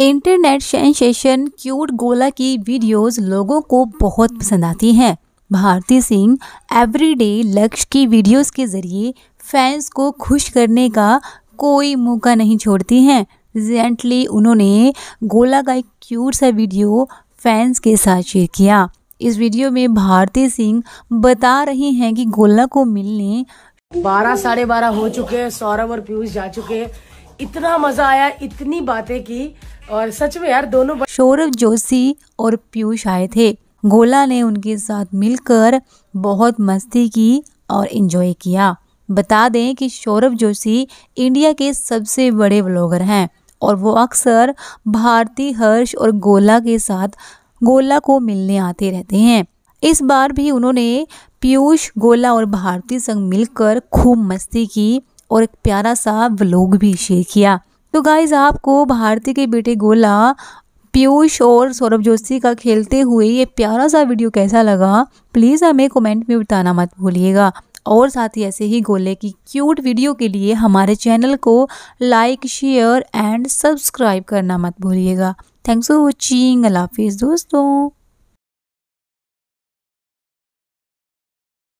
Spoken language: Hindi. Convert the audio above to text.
इंटरनेट सेंसेशन क्यूट गोला की वीडियोस लोगों को बहुत पसंद आती हैं भारती सिंह एवरीडे लक्ष्य की वीडियोस के ज़रिए फैंस को खुश करने का कोई मौका नहीं छोड़ती हैं रिसेंटली उन्होंने गोला का एक क्यूट सा वीडियो फैंस के साथ शेयर किया इस वीडियो में भारती सिंह बता रही हैं कि गोला को मिलने बारह साढ़े बारह हो चुके हैं सौरभ और पीयूष जा चुके हैं इतना मज़ा आया इतनी बातें की और सच में यार दोनों सौरभ जोशी और पीयूष आए थे गोला ने उनके साथ मिलकर बहुत मस्ती की और इन्जॉय किया बता दें कि सौरभ जोशी इंडिया के सबसे बड़े ब्लॉगर हैं और वो अक्सर भारती हर्ष और गोला के साथ गोला को मिलने आते रहते हैं इस बार भी उन्होंने पीयूष गोला और भारती संग मिलकर खूब मस्ती की और एक प्यारा सा व्लॉग भी शेयर किया तो गाइज़ आपको भारती के बेटे गोला पीयूष और सौरभ जोशी का खेलते हुए ये प्यारा सा वीडियो कैसा लगा प्लीज़ हमें कमेंट में बताना मत भूलिएगा और साथ ही ऐसे ही गोले की क्यूट वीडियो के लिए हमारे चैनल को लाइक शेयर एंड सब्सक्राइब करना मत भूलिएगा थैंक्स फॉर वॉचिंग अल्लाह हाफिज़ दोस्तों